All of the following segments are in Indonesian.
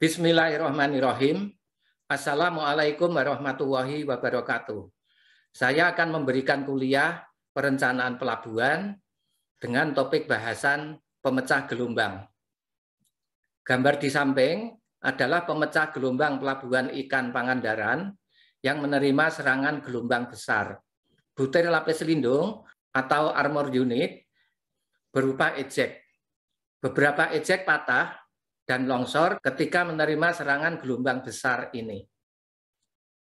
Bismillahirrahmanirrahim. Assalamualaikum warahmatullahi wabarakatuh. Saya akan memberikan kuliah perencanaan pelabuhan dengan topik bahasan pemecah gelombang. Gambar di samping adalah pemecah gelombang pelabuhan ikan Pangandaran yang menerima serangan gelombang besar. Butir lapis lindung atau armor unit berupa ejek. Beberapa ejek patah dan longsor ketika menerima serangan gelombang besar ini.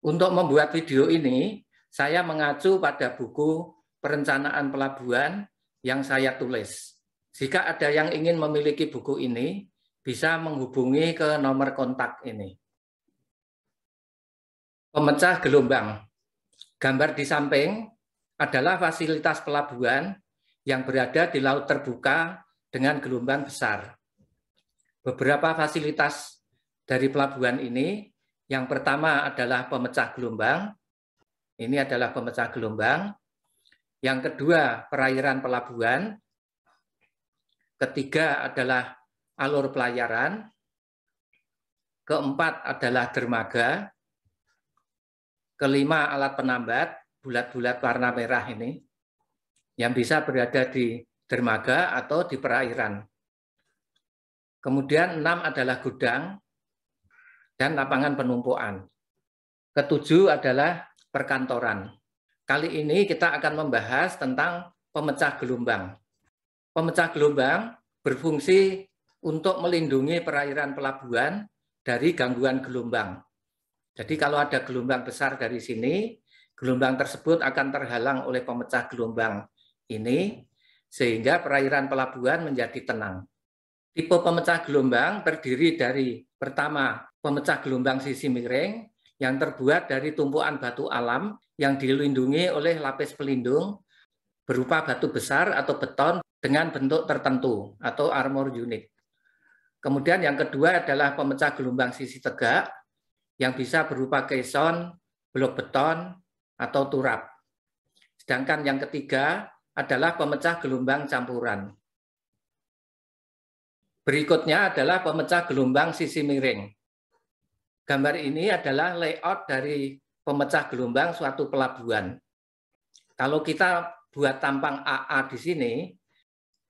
Untuk membuat video ini, saya mengacu pada buku perencanaan pelabuhan yang saya tulis. Jika ada yang ingin memiliki buku ini, bisa menghubungi ke nomor kontak ini. Pemecah gelombang. Gambar di samping adalah fasilitas pelabuhan yang berada di laut terbuka dengan gelombang besar beberapa fasilitas dari pelabuhan ini. Yang pertama adalah pemecah gelombang. Ini adalah pemecah gelombang. Yang kedua, perairan pelabuhan. Ketiga adalah alur pelayaran. Keempat adalah dermaga. Kelima alat penambat, bulat-bulat warna merah ini, yang bisa berada di dermaga atau di perairan. Kemudian enam adalah gudang dan lapangan penumpuan. Ketujuh adalah perkantoran. Kali ini kita akan membahas tentang pemecah gelombang. Pemecah gelombang berfungsi untuk melindungi perairan pelabuhan dari gangguan gelombang. Jadi kalau ada gelombang besar dari sini, gelombang tersebut akan terhalang oleh pemecah gelombang ini sehingga perairan pelabuhan menjadi tenang. Tipe pemecah gelombang terdiri dari pertama pemecah gelombang sisi miring yang terbuat dari tumpuan batu alam yang dilindungi oleh lapis pelindung berupa batu besar atau beton dengan bentuk tertentu atau armor unit. Kemudian yang kedua adalah pemecah gelombang sisi tegak yang bisa berupa keson, blok beton, atau turap. Sedangkan yang ketiga adalah pemecah gelombang campuran Berikutnya adalah pemecah gelombang sisi miring. Gambar ini adalah layout dari pemecah gelombang suatu pelabuhan. Kalau kita buat tampang AA di sini,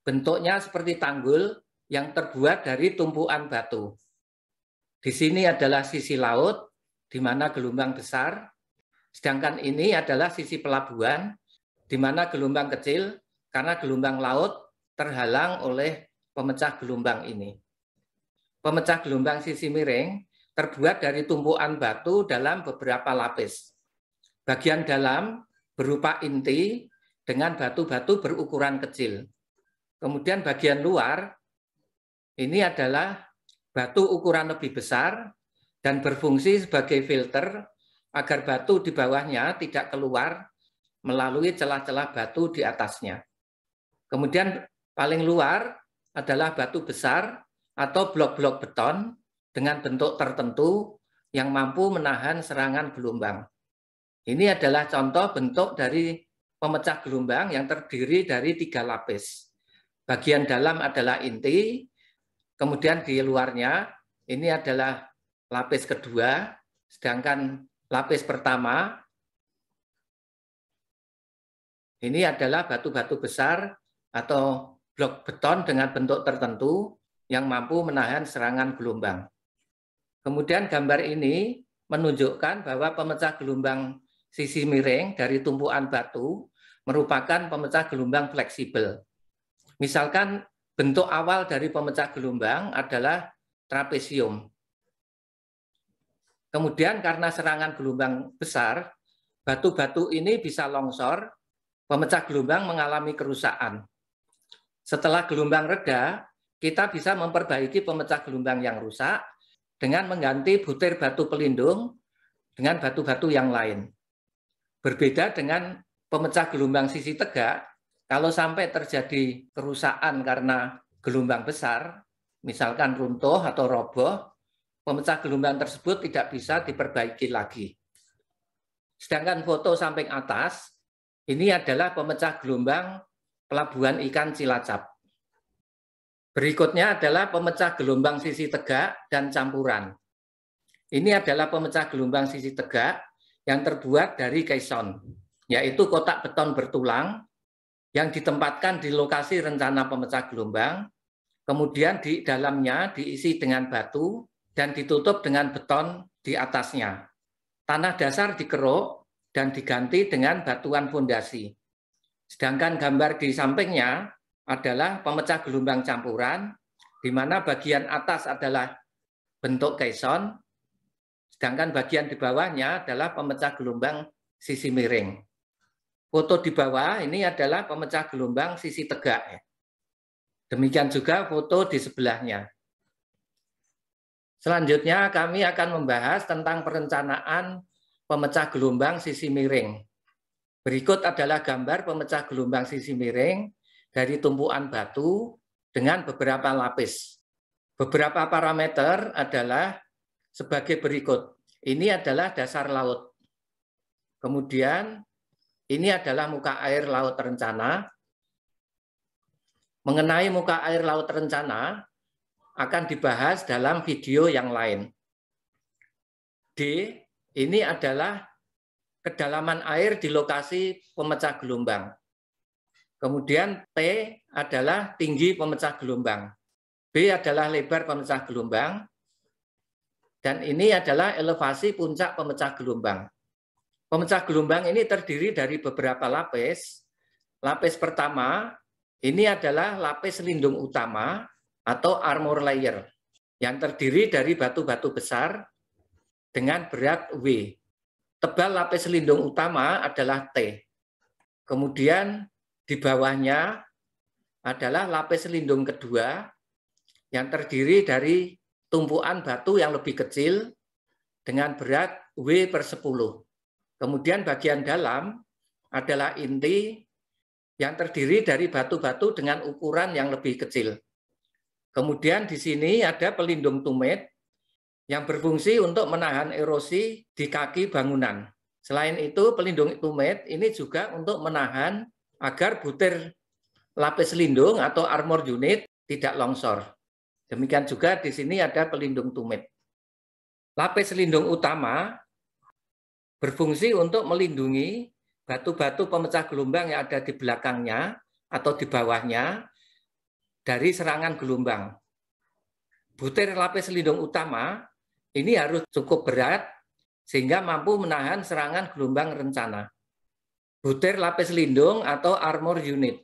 bentuknya seperti tanggul yang terbuat dari tumpuan batu. Di sini adalah sisi laut, di mana gelombang besar, sedangkan ini adalah sisi pelabuhan, di mana gelombang kecil, karena gelombang laut terhalang oleh pemecah gelombang ini. Pemecah gelombang sisi miring terbuat dari tumpuan batu dalam beberapa lapis. Bagian dalam berupa inti dengan batu-batu berukuran kecil. Kemudian bagian luar ini adalah batu ukuran lebih besar dan berfungsi sebagai filter agar batu di bawahnya tidak keluar melalui celah-celah batu di atasnya. Kemudian paling luar adalah batu besar atau blok-blok beton dengan bentuk tertentu yang mampu menahan serangan gelombang. Ini adalah contoh bentuk dari pemecah gelombang yang terdiri dari tiga lapis. Bagian dalam adalah inti, kemudian di luarnya ini adalah lapis kedua, sedangkan lapis pertama ini adalah batu-batu besar atau blok beton dengan bentuk tertentu yang mampu menahan serangan gelombang. Kemudian gambar ini menunjukkan bahwa pemecah gelombang sisi miring dari tumpuan batu merupakan pemecah gelombang fleksibel. Misalkan bentuk awal dari pemecah gelombang adalah trapesium. Kemudian karena serangan gelombang besar, batu-batu ini bisa longsor, pemecah gelombang mengalami kerusakan. Setelah gelombang reda, kita bisa memperbaiki pemecah gelombang yang rusak dengan mengganti butir batu pelindung dengan batu-batu yang lain. Berbeda dengan pemecah gelombang sisi tegak, kalau sampai terjadi kerusakan karena gelombang besar, misalkan runtuh atau roboh, pemecah gelombang tersebut tidak bisa diperbaiki lagi. Sedangkan foto samping atas, ini adalah pemecah gelombang Pelabuhan Ikan Cilacap. Berikutnya adalah pemecah gelombang sisi tegak dan campuran. Ini adalah pemecah gelombang sisi tegak yang terbuat dari kaison, yaitu kotak beton bertulang yang ditempatkan di lokasi rencana pemecah gelombang, kemudian di dalamnya diisi dengan batu dan ditutup dengan beton di atasnya. Tanah dasar dikeruk dan diganti dengan batuan fondasi. Sedangkan gambar di sampingnya adalah pemecah gelombang campuran, di mana bagian atas adalah bentuk keison, sedangkan bagian di bawahnya adalah pemecah gelombang sisi miring. Foto di bawah ini adalah pemecah gelombang sisi tegak. Ya. Demikian juga foto di sebelahnya. Selanjutnya kami akan membahas tentang perencanaan pemecah gelombang sisi miring. Berikut adalah gambar pemecah gelombang sisi miring dari tumpuan batu dengan beberapa lapis. Beberapa parameter adalah sebagai berikut. Ini adalah dasar laut. Kemudian ini adalah muka air laut rencana. Mengenai muka air laut rencana akan dibahas dalam video yang lain. D ini adalah kedalaman air di lokasi pemecah gelombang. Kemudian T adalah tinggi pemecah gelombang. B adalah lebar pemecah gelombang. Dan ini adalah elevasi puncak pemecah gelombang. Pemecah gelombang ini terdiri dari beberapa lapis. Lapis pertama ini adalah lapis lindung utama atau armor layer yang terdiri dari batu-batu besar dengan berat W tebal lapis lindung utama adalah T. Kemudian di bawahnya adalah lapis lindung kedua yang terdiri dari tumpuan batu yang lebih kecil dengan berat W per 10. Kemudian bagian dalam adalah inti yang terdiri dari batu-batu dengan ukuran yang lebih kecil. Kemudian di sini ada pelindung tumit yang berfungsi untuk menahan erosi di kaki bangunan. Selain itu, pelindung tumit ini juga untuk menahan agar butir lapis lindung atau armor unit tidak longsor. Demikian juga di sini ada pelindung tumit. Lapis lindung utama berfungsi untuk melindungi batu-batu pemecah gelombang yang ada di belakangnya atau di bawahnya dari serangan gelombang. Butir lapis lindung utama ini harus cukup berat sehingga mampu menahan serangan gelombang rencana. Butir lapis lindung atau armor unit.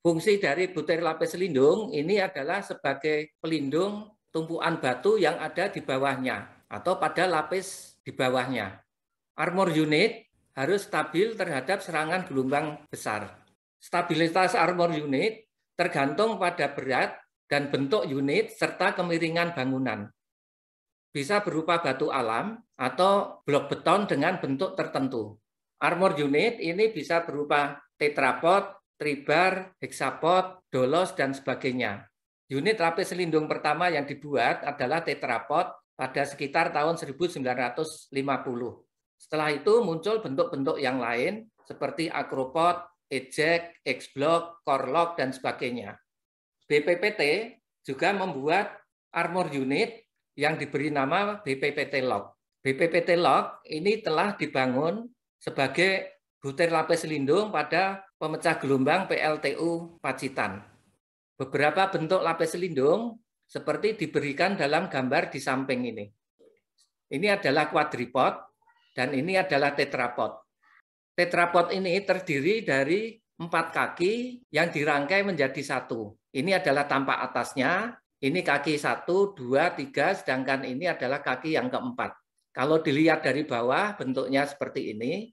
Fungsi dari butir lapis lindung ini adalah sebagai pelindung tumpuan batu yang ada di bawahnya atau pada lapis di bawahnya. Armor unit harus stabil terhadap serangan gelombang besar. Stabilitas armor unit tergantung pada berat dan bentuk unit serta kemiringan bangunan bisa berupa batu alam atau blok beton dengan bentuk tertentu. Armor unit ini bisa berupa tetrapod, tribar, hexapod, dolos, dan sebagainya. Unit lapis lindung pertama yang dibuat adalah tetrapod pada sekitar tahun 1950. Setelah itu muncul bentuk-bentuk yang lain seperti akropod, ejek, X-block, corlock, dan sebagainya. BPPT juga membuat armor unit yang diberi nama BPPT Log. BPPT Log ini telah dibangun sebagai butir lapis lindung pada pemecah gelombang PLTU Pacitan. Beberapa bentuk lapis lindung seperti diberikan dalam gambar di samping ini. Ini adalah quadripod dan ini adalah tetrapod. Tetrapod ini terdiri dari empat kaki yang dirangkai menjadi satu. Ini adalah tampak atasnya, ini kaki satu, dua, tiga, sedangkan ini adalah kaki yang keempat. Kalau dilihat dari bawah, bentuknya seperti ini,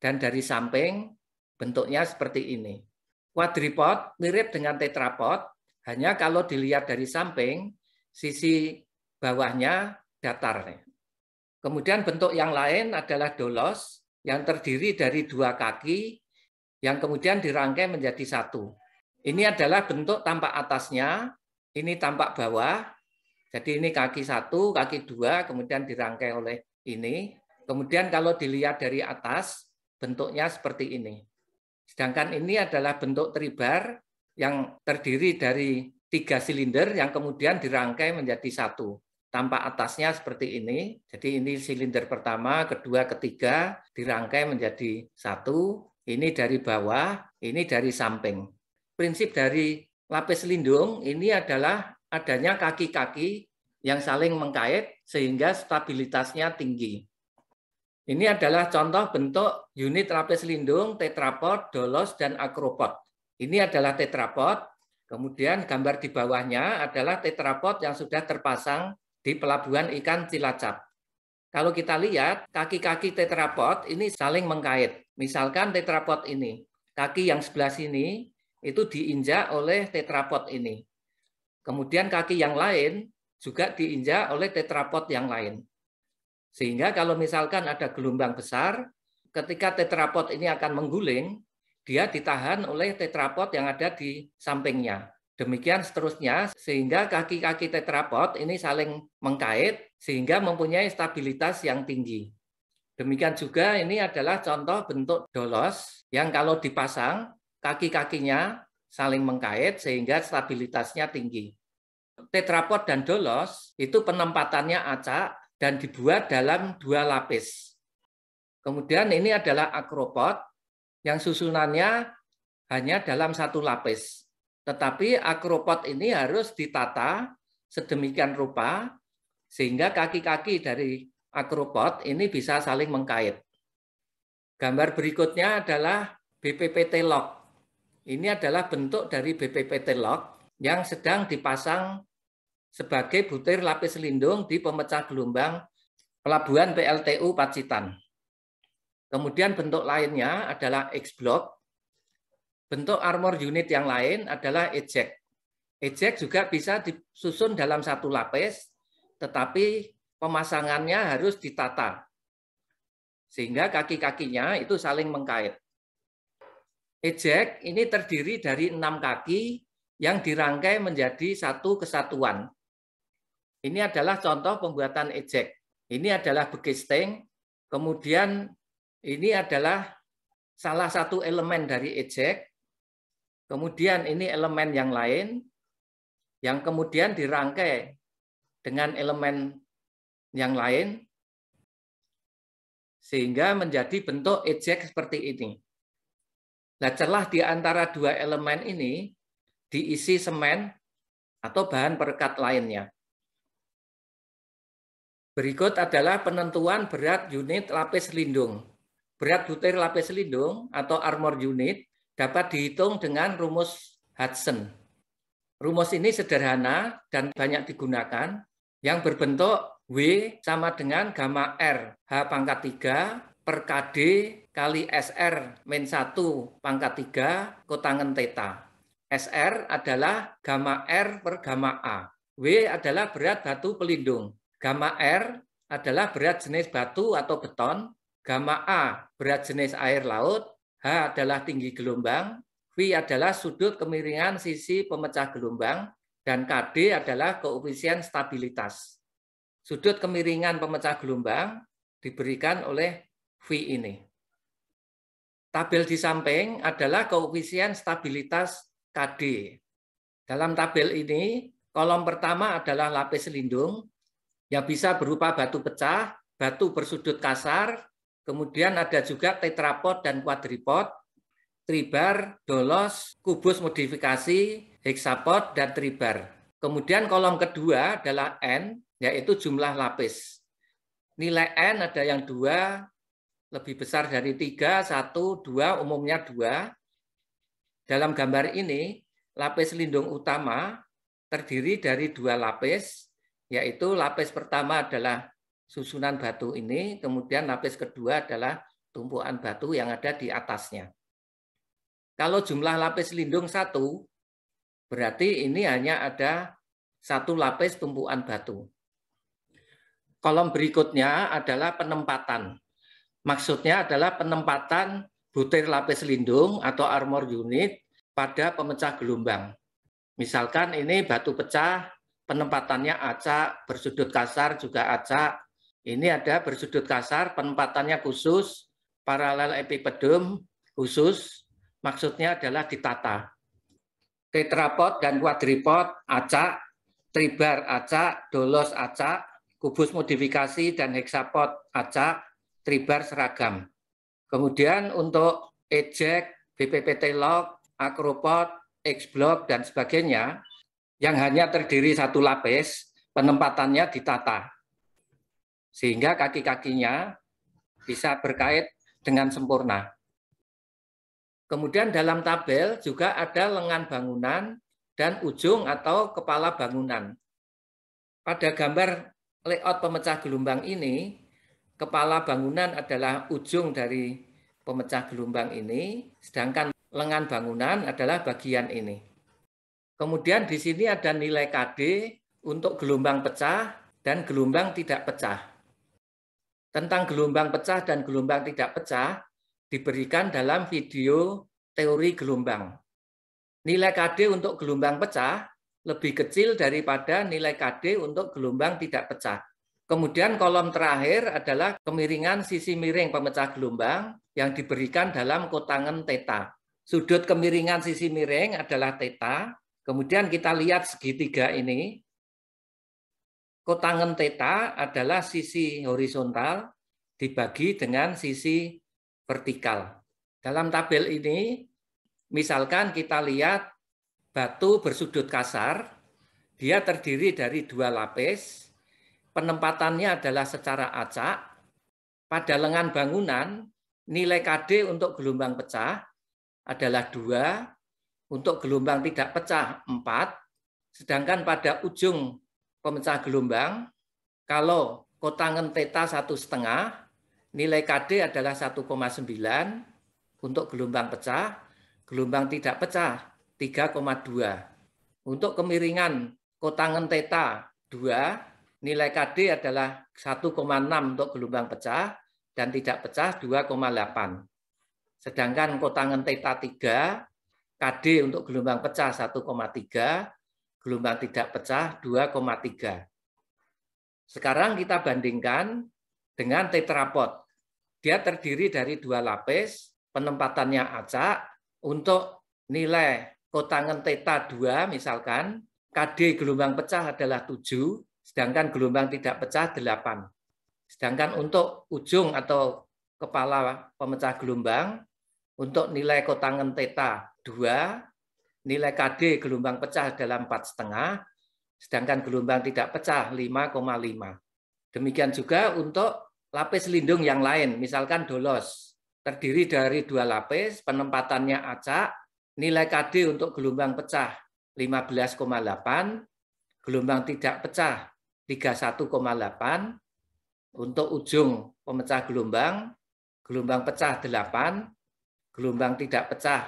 dan dari samping, bentuknya seperti ini. Quadripod mirip dengan tetrapod, hanya kalau dilihat dari samping, sisi bawahnya datar. Kemudian bentuk yang lain adalah dolos, yang terdiri dari dua kaki, yang kemudian dirangkai menjadi satu. Ini adalah bentuk tampak atasnya, ini tampak bawah. Jadi ini kaki satu, kaki dua, kemudian dirangkai oleh ini. Kemudian kalau dilihat dari atas, bentuknya seperti ini. Sedangkan ini adalah bentuk tribar yang terdiri dari tiga silinder yang kemudian dirangkai menjadi satu. Tampak atasnya seperti ini. Jadi ini silinder pertama, kedua, ketiga dirangkai menjadi satu. Ini dari bawah, ini dari samping. Prinsip dari lapis lindung ini adalah adanya kaki-kaki yang saling mengkait sehingga stabilitasnya tinggi. Ini adalah contoh bentuk unit lapis lindung, tetrapod, dolos, dan akropod. Ini adalah tetrapod, kemudian gambar di bawahnya adalah tetrapod yang sudah terpasang di pelabuhan ikan Cilacap. Kalau kita lihat, kaki-kaki tetrapod ini saling mengkait. Misalkan tetrapod ini, kaki yang sebelah sini itu diinjak oleh tetrapod ini. Kemudian kaki yang lain juga diinjak oleh tetrapod yang lain. Sehingga kalau misalkan ada gelombang besar, ketika tetrapod ini akan mengguling, dia ditahan oleh tetrapod yang ada di sampingnya. Demikian seterusnya, sehingga kaki-kaki tetrapod ini saling mengkait, sehingga mempunyai stabilitas yang tinggi. Demikian juga ini adalah contoh bentuk dolos yang kalau dipasang kaki-kakinya saling mengkait sehingga stabilitasnya tinggi. Tetrapod dan dolos itu penempatannya acak dan dibuat dalam dua lapis. Kemudian ini adalah akropod yang susunannya hanya dalam satu lapis. Tetapi akropod ini harus ditata sedemikian rupa sehingga kaki-kaki dari akropod ini bisa saling mengkait. Gambar berikutnya adalah BPPT log. Ini adalah bentuk dari BPPT Telok yang sedang dipasang sebagai butir lapis lindung di pemecah gelombang pelabuhan PLTU Pacitan. Kemudian bentuk lainnya adalah X-block. Bentuk armor unit yang lain adalah eject. Eject juga bisa disusun dalam satu lapis, tetapi pemasangannya harus ditata. Sehingga kaki-kakinya itu saling mengkait. Ejek ini terdiri dari enam kaki yang dirangkai menjadi satu kesatuan. Ini adalah contoh pembuatan ejek. Ini adalah begisting. Kemudian ini adalah salah satu elemen dari ejek. Kemudian ini elemen yang lain yang kemudian dirangkai dengan elemen yang lain sehingga menjadi bentuk ejek seperti ini. Nah, celah di antara dua elemen ini diisi semen atau bahan perekat lainnya. Berikut adalah penentuan berat unit lapis lindung. Berat butir lapis lindung atau armor unit dapat dihitung dengan rumus Hudson. Rumus ini sederhana dan banyak digunakan yang berbentuk W sama dengan gamma R H pangkat 3 per KD kali SR min 1 pangkat 3 kotangan theta. SR adalah gamma R per gamma A. W adalah berat batu pelindung. Gamma R adalah berat jenis batu atau beton. Gamma A berat jenis air laut. H adalah tinggi gelombang. V adalah sudut kemiringan sisi pemecah gelombang. Dan KD adalah koefisien stabilitas. Sudut kemiringan pemecah gelombang diberikan oleh V ini. Tabel di samping adalah koefisien stabilitas KD. Dalam tabel ini, kolom pertama adalah lapis lindung yang bisa berupa batu pecah, batu bersudut kasar, kemudian ada juga tetrapod dan quadripod, tribar, dolos, kubus modifikasi, heksapod, dan tribar. Kemudian kolom kedua adalah N, yaitu jumlah lapis. Nilai N ada yang dua, lebih besar dari tiga, satu, dua, umumnya dua. Dalam gambar ini, lapis lindung utama terdiri dari dua lapis, yaitu lapis pertama adalah susunan batu ini, kemudian lapis kedua adalah tumpuan batu yang ada di atasnya. Kalau jumlah lapis lindung satu, berarti ini hanya ada satu lapis tumpuan batu. Kolom berikutnya adalah penempatan Maksudnya adalah penempatan butir lapis lindung atau armor unit pada pemecah gelombang. Misalkan ini batu pecah, penempatannya acak, bersudut kasar juga acak. Ini ada bersudut kasar, penempatannya khusus, paralel epipedum khusus, maksudnya adalah ditata. Tetrapod dan quadripod acak, tribar acak, dolos acak, kubus modifikasi dan heksapod acak, tribar seragam. Kemudian untuk ejek, BPPT log, akropot, X-block, dan sebagainya, yang hanya terdiri satu lapis, penempatannya ditata. Sehingga kaki-kakinya bisa berkait dengan sempurna. Kemudian dalam tabel juga ada lengan bangunan dan ujung atau kepala bangunan. Pada gambar layout pemecah gelombang ini, kepala bangunan adalah ujung dari pemecah gelombang ini, sedangkan lengan bangunan adalah bagian ini. Kemudian di sini ada nilai KD untuk gelombang pecah dan gelombang tidak pecah. Tentang gelombang pecah dan gelombang tidak pecah diberikan dalam video teori gelombang. Nilai KD untuk gelombang pecah lebih kecil daripada nilai KD untuk gelombang tidak pecah. Kemudian kolom terakhir adalah kemiringan sisi miring pemecah gelombang yang diberikan dalam kotangan teta. Sudut kemiringan sisi miring adalah teta. Kemudian kita lihat segitiga ini. Kotangan teta adalah sisi horizontal dibagi dengan sisi vertikal. Dalam tabel ini, misalkan kita lihat batu bersudut kasar, dia terdiri dari dua lapis, penempatannya adalah secara acak pada lengan bangunan nilai KD untuk gelombang pecah adalah dua, untuk gelombang tidak pecah empat, sedangkan pada ujung pemecah gelombang kalau kotangan theta satu setengah nilai KD adalah 1,9 untuk gelombang pecah, gelombang tidak pecah 3,2. Untuk kemiringan kotangan theta 2 nilai KD adalah 1,6 untuk gelombang pecah dan tidak pecah 2,8. Sedangkan kotangan teta 3, KD untuk gelombang pecah 1,3, gelombang tidak pecah 2,3. Sekarang kita bandingkan dengan tetrapod. Dia terdiri dari dua lapis, penempatannya acak. Untuk nilai kotangan teta 2 misalkan, KD gelombang pecah adalah 7, sedangkan gelombang tidak pecah 8. Sedangkan untuk ujung atau kepala pemecah gelombang, untuk nilai kotangan theta 2, nilai KD gelombang pecah dalam 4,5, sedangkan gelombang tidak pecah 5,5. Demikian juga untuk lapis lindung yang lain, misalkan dolos, terdiri dari dua lapis, penempatannya acak, nilai KD untuk gelombang pecah 15,8, gelombang tidak pecah 31,8 untuk ujung pemecah gelombang, gelombang pecah 8, gelombang tidak pecah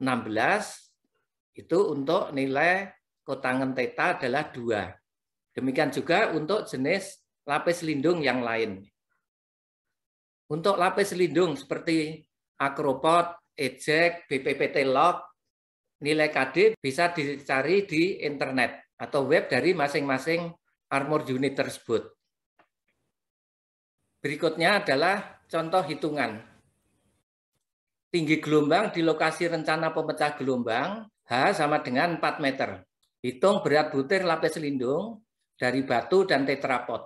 16, itu untuk nilai kotangan theta adalah 2. Demikian juga untuk jenis lapis lindung yang lain. Untuk lapis lindung seperti akropot, ejek, BPPT log, nilai KD bisa dicari di internet atau web dari masing-masing armor unit tersebut. Berikutnya adalah contoh hitungan. Tinggi gelombang di lokasi rencana pemecah gelombang H sama dengan 4 meter. Hitung berat butir lapis lindung dari batu dan tetrapod.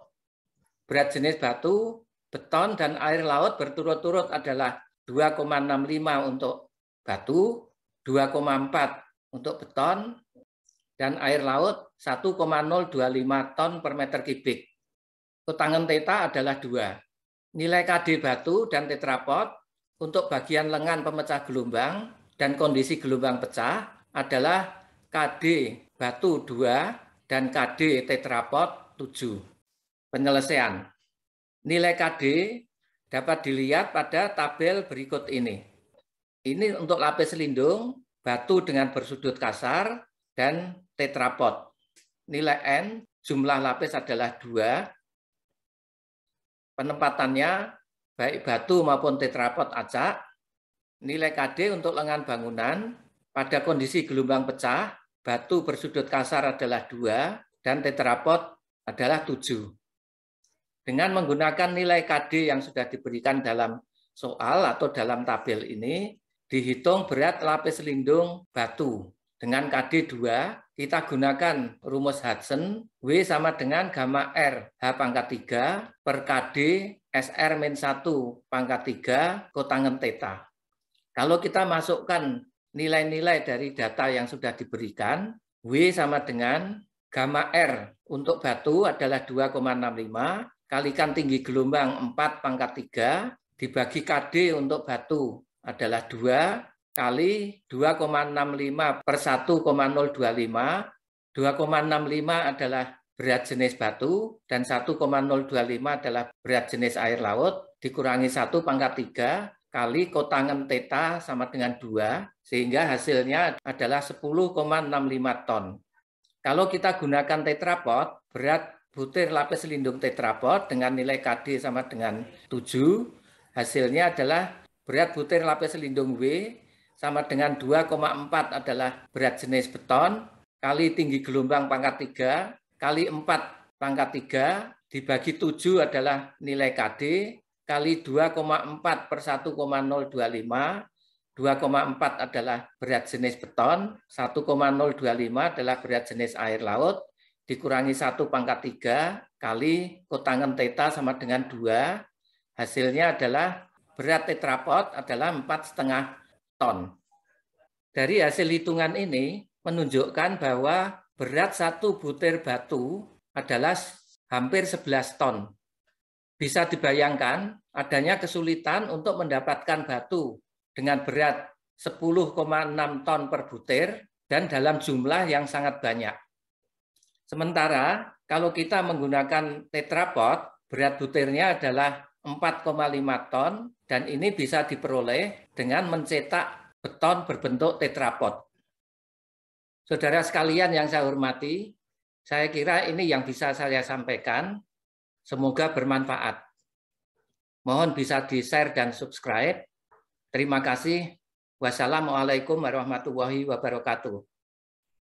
Berat jenis batu, beton, dan air laut berturut-turut adalah 2,65 untuk batu, 2,4 untuk beton, dan air laut 1,025 ton per meter kubik. Ketangan teta adalah dua. Nilai KD batu dan tetrapod untuk bagian lengan pemecah gelombang dan kondisi gelombang pecah adalah KD batu 2 dan KD tetrapod 7. Penyelesaian. Nilai KD dapat dilihat pada tabel berikut ini. Ini untuk lapis lindung, batu dengan bersudut kasar, dan tetrapod. Nilai N jumlah lapis adalah dua. Penempatannya baik batu maupun tetrapod acak. Nilai KD untuk lengan bangunan pada kondisi gelombang pecah, batu bersudut kasar adalah dua dan tetrapod adalah tujuh. Dengan menggunakan nilai KD yang sudah diberikan dalam soal atau dalam tabel ini, dihitung berat lapis lindung batu dengan KD2 kita gunakan rumus Hudson W sama dengan gamma R H pangkat 3 per KD SR min 1 pangkat 3 kotangan theta. Kalau kita masukkan nilai-nilai dari data yang sudah diberikan, W sama dengan gamma R untuk batu adalah 2,65 kalikan tinggi gelombang 4 pangkat 3 dibagi KD untuk batu adalah 2 kali 2,65 per 1,025. 2,65 adalah berat jenis batu dan 1,025 adalah berat jenis air laut dikurangi 1 pangkat 3 kali kotangan teta sama dengan 2 sehingga hasilnya adalah 10,65 ton. Kalau kita gunakan tetrapod, berat butir lapis lindung tetrapod dengan nilai KD sama dengan 7, hasilnya adalah berat butir lapis lindung W sama dengan 2,4 adalah berat jenis beton, kali tinggi gelombang pangkat 3, kali 4 pangkat 3, dibagi 7 adalah nilai KD, kali 2,4 per 1,025, 2,4 adalah berat jenis beton, 1,025 adalah berat jenis air laut, dikurangi 1 pangkat 3 kali kotangan teta sama dengan 2, hasilnya adalah berat tetrapod adalah setengah ton. Dari hasil hitungan ini menunjukkan bahwa berat satu butir batu adalah hampir 11 ton. Bisa dibayangkan adanya kesulitan untuk mendapatkan batu dengan berat 10,6 ton per butir dan dalam jumlah yang sangat banyak. Sementara kalau kita menggunakan tetrapod, berat butirnya adalah 4,5 ton dan ini bisa diperoleh dengan mencetak beton berbentuk tetrapod. Saudara sekalian yang saya hormati, saya kira ini yang bisa saya sampaikan. Semoga bermanfaat. Mohon bisa di-share dan subscribe. Terima kasih. Wassalamualaikum warahmatullahi wabarakatuh.